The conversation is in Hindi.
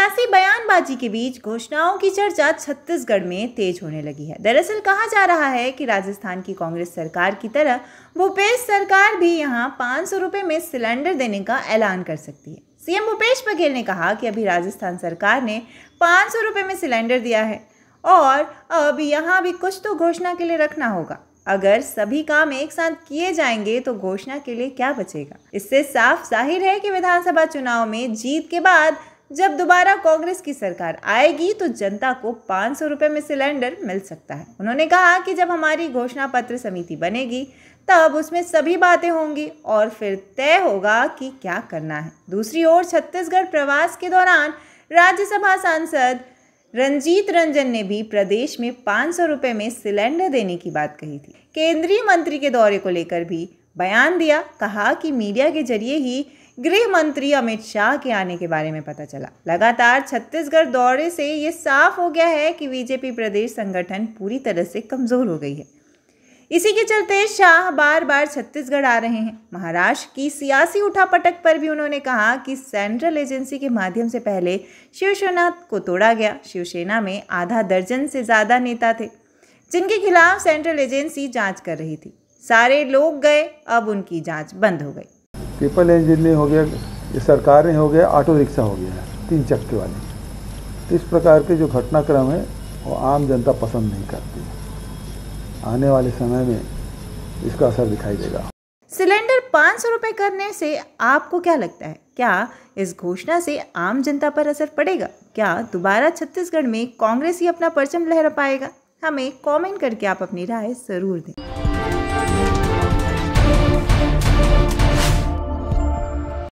सियासी बयानबाजी के बीच घोषणाओं की चर्चा छत्तीसगढ़ में तेज होने लगी है दरअसल कहा जा रहा है कि राजस्थान की कांग्रेस सरकार की तरह भूपेश सरकार भी यहां पाँच सौ रुपये में सिलेंडर देने का ऐलान कर सकती है सीएम भूपेश बघेल ने कहा कि अभी राजस्थान सरकार ने पाँच सौ रुपये में सिलेंडर दिया है और अब यहाँ भी कुछ तो घोषणा के लिए रखना होगा अगर सभी काम एक साथ किए जाएंगे तो घोषणा के लिए क्या बचेगा इससे साफ जाहिर है कि विधानसभा चुनाव में जीत के बाद जब दोबारा कांग्रेस की सरकार आएगी तो जनता को पाँच सौ में सिलेंडर मिल सकता है उन्होंने कहा कि जब हमारी घोषणा पत्र समिति बनेगी तब उसमें सभी बातें होंगी और फिर तय होगा कि क्या करना है दूसरी ओर छत्तीसगढ़ प्रवास के दौरान राज्यसभा सांसद रंजीत रंजन ने भी प्रदेश में पाँच सौ में सिलेंडर देने की बात कही थी केंद्रीय मंत्री के दौरे को लेकर भी बयान दिया कहा कि मीडिया के जरिए ही गृह मंत्री अमित शाह के आने के बारे में पता चला लगातार छत्तीसगढ़ दौरे से ये साफ हो गया है कि बीजेपी प्रदेश संगठन पूरी तरह से कमज़ोर हो गई है इसी के चलते शाह बार बार छत्तीसगढ़ आ रहे हैं महाराष्ट्र की सियासी उठापटक पर भी उन्होंने कहा कि सेंट्रल एजेंसी के माध्यम से पहले शिवसेना को तोड़ा गया शिवसेना में आधा दर्जन से ज़्यादा नेता थे जिनके खिलाफ सेंट्रल एजेंसी जांच कर रही थी सारे लोग गए अब उनकी जांच बंद हो गई ट्रिपल इंजन हो गया सरकारें हो गया ऑटो रिक्शा हो गया तीन चक्के वाले इस प्रकार के जो घटनाक्रम है वो आम जनता पसंद नहीं करती आने वाले समय में इसका असर दिखाई देगा सिलेंडर पाँच सौ रुपये करने से आपको क्या लगता है क्या इस घोषणा से आम जनता पर असर पड़ेगा क्या दोबारा छत्तीसगढ़ में कांग्रेस ही अपना परचम लहरा पाएगा हमें कमेंट करके आप अपनी राय ज़रूर दें